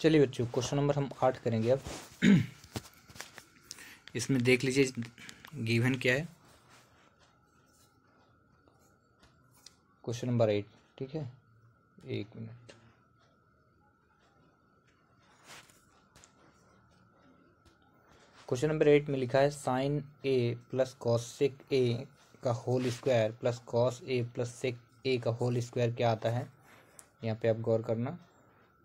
चलिए बच्चों question number हम आठ करेंगे अब इसमें देख लीजिए गिवन क्या है क्वेश्चन नंबर एट ठीक है एक मिनट क्वेश्चन नंबर एट में लिखा है sine A plus cosec A का whole square plus cos A plus sec A का होल स्क्वायर क्या आता है यहाँ पे आप गौर करना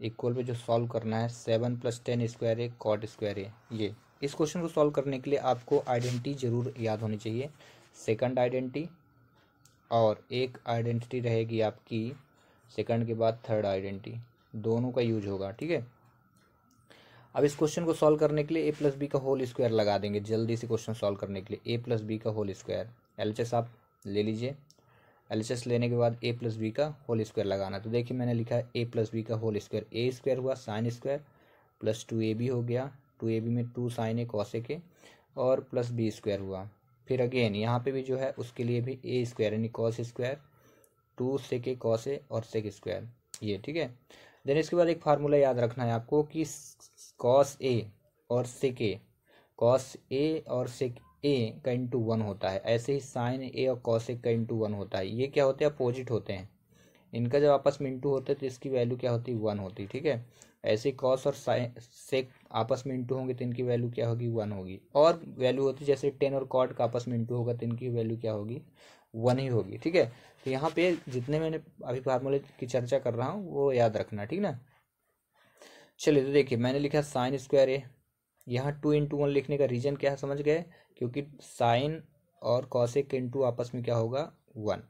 इक्वल में जो सॉल्व करना है seven plus tan square A cot square A ये इस क्वेश्चन को सॉल्व करने के लिए आपको आइडेंटिटी ज़रूर याद होनी चाहिए सेकंड आइडेंटिटी और एक आइडेंटिटी रहेगी आपकी सेकंड के बाद थर्ड आइडेंटिटी दोनों का यूज होगा ठीक है अब इस क्वेश्चन को सॉल्व करने के लिए ए प्लस बी का होल स्क्वायर लगा देंगे जल्दी से क्वेश्चन सॉल्व करने के लिए ए प्लस बी का होल स्क्वायर एल आप ले लीजिए एल लेने के बाद ए प्लस बी का होल स्क्वायर लगाना तो देखिए मैंने लिखा ए प्लस बी का होल स्क्वायर ए स्क्वायर हुआ sine square plus two A B हो गया टू ए बी में टू साइन ए कॉस ए के और प्लस बी स्क्वायर हुआ फिर अगेन यहाँ पे भी जो है उसके लिए भी ए स्क्वायर यानी कॉस स्क्वायर टू से के कॉस ए और सेक स्क्वायर ये ठीक है देन इसके बाद एक फार्मूला याद रखना है आपको कि कॉस ए और सेक ए कॉस ए और सेक ए का इंटू वन होता है ऐसे ही साइन ए और कॉस ए का इंटू वन होता है ये क्या होते हैं अपोजिट होते हैं इनका जब आपस में इंटू होते हैं तो इसकी वैल्यू क्या होती है वन होती है ठीक है ऐसे कॉस और साइन सेक आपस में इंटू होंगे तो इनकी वैल्यू क्या होगी वन होगी और वैल्यू होती है जैसे टेन और कॉट का आपस में इंटू होगा तो इनकी वैल्यू क्या होगी वन ही होगी ठीक है तो यहाँ पे जितने मैंने अभी फार्मूले की चर्चा कर रहा हूँ वो याद रखना ठीक ना चलिए तो देखिए मैंने लिखा साइन स्क्वायर ए यहाँ टू इंटू वन लिखने का रीजन क्या समझ गए क्योंकि साइन और कौशिक इंटू आपस में क्या होगा वन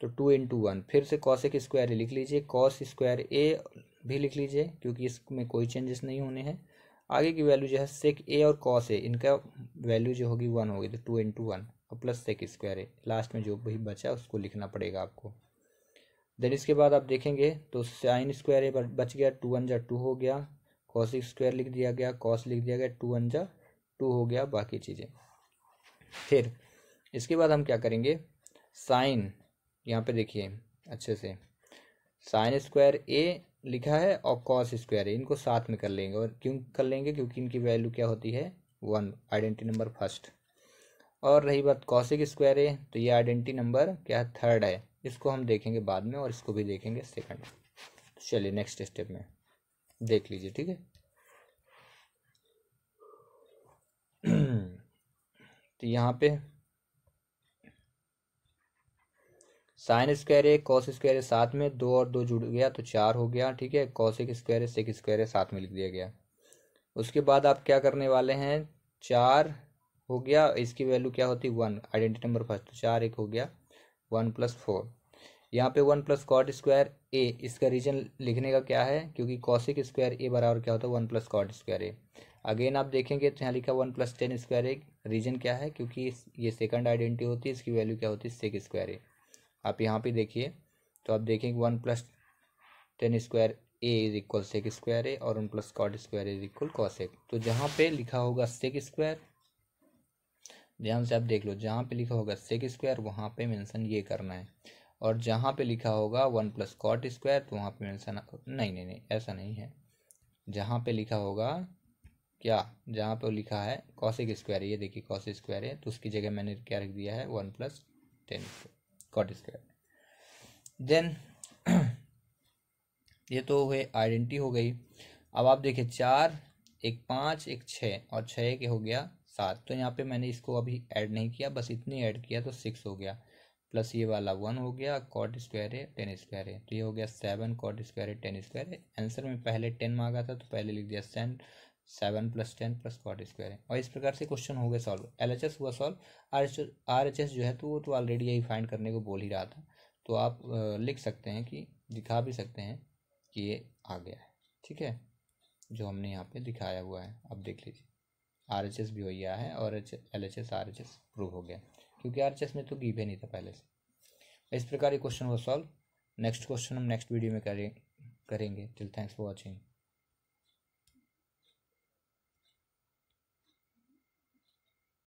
तो टू इंटू वन फिर से कौशिक स्क्वायर लिख लीजिए कॉस स्क्वायर ए भी लिख लीजिए क्योंकि इसमें कोई चेंजेस नहीं होने हैं आगे की वैल्यू जो है सेक ए और कॉस ए इनका वैल्यू जो होगी वन होगी तो टू इंटू वन और plus sec square A last में जो भी बचा उसको लिखना पड़ेगा आपको देन इसके बाद आप देखेंगे तो साइन स्क्वायर ए बच गया टू वन जा टू हो गया कॉस स्क्वायर लिख दिया गया कॉस लिख दिया गया टू वन जा टू हो गया बाकी चीज़ें फिर इसके बाद हम क्या करेंगे साइन यहाँ पे देखिए अच्छे से साइन स्क्वायर ए लिखा है और कॉस स्क्वायर ए इनको साथ में कर लेंगे और क्यों कर लेंगे क्योंकि इनकी वैल्यू क्या होती है वन आइडेंटी नंबर फर्स्ट और रही बात कॉसिक स्क्वायर ए तो ये आइडेंटिटी नंबर क्या है थर्ड है इसको हम देखेंगे बाद में और इसको भी देखेंगे सेकंड चलिए नेक्स्ट स्टेप में देख लीजिए ठीक है तो यहाँ पे साइन स्क्वायर है कॉस स्क्वायर है साथ में दो और दो जुड़ गया तो चार हो गया ठीक है कॉस एक स्क्वायर है सेक स्क्वायर है साथ में लिख दिया गया उसके बाद आप क्या करने वाले हैं चार हो गया इसकी वैल्यू क्या होती है वन आइडेंटिटी नंबर फर्स्ट चार एक हो गया वन प्लस फोर यहाँ पे one plus cot square A इसका रीजन लिखने का क्या है क्योंकि कौशिक स्क्वायर ए बराबर क्या होता है one plus cot square A again आप देखेंगे तो यहाँ लिखा one plus tan square A reason क्या है क्योंकि ये सेकंड आइडेंटिटी होती है इसकी वैल्यू क्या होती है सेक स्क्वायर ए आप यहाँ पे देखिए तो आप देखेंगे one plus tan square A is equal sec square A और one plus cot square is equal cosec तो जहाँ पे लिखा होगा सेक स्क्वायर ध्यान से आप देख लो जहाँ पे लिखा होगा सेक स्क्वायर वहाँ पे मेंशन ये करना है और जहाँ पे लिखा होगा वन प्लस कॉट स्क्वायर तो वहाँ पे ऐसा नहीं नहीं नहीं ऐसा नहीं है जहाँ पे लिखा होगा क्या जहाँ पे लिखा है कॉसिक स्क्वायर ये देखिए कॉस स्क्वायर है तो उसकी जगह मैंने क्या रख दिया है one plus tan cot square then ये तो हुए आइडेंटिटी हो गई अब आप देखिए चार एक पाँच एक छः और छः के हो गया सात तो यहाँ पे मैंने इसको अभी ऐड नहीं किया बस इतनी ऐड किया तो सिक्स हो गया प्लस ये वाला वन हो गया कॉट स्क्वायर है टेन स्क्वायर है तो ये हो गया सेवन कॉट स्क्वायर है टेन स्क्वायर है आंसर में पहले टेन मांगा था तो पहले लिख दिया सेन seven plus tan plus cot square है और इस प्रकार से क्वेश्चन हो गया सॉल्व एल एच एस हुआ solve R H R H S जो है तो वो तो ऑलरेडी यही फाइंड करने को बोल ही रहा था तो आप लिख सकते हैं कि दिखा भी सकते हैं कि ये आ गया है ठीक है जो हमने यहाँ पे दिखाया हुआ है अब देख लीजिए आर एच एस भी हो गया है और H L H S R H S prove हो गया क्योंकि आर में तो गिव है नहीं था पहले से इस प्रकार ये क्वेश्चन वो सॉल्व नेक्स्ट क्वेश्चन हम नेक्स्ट वीडियो में करें करेंगे टिल थैंक्स फॉर वॉचिंग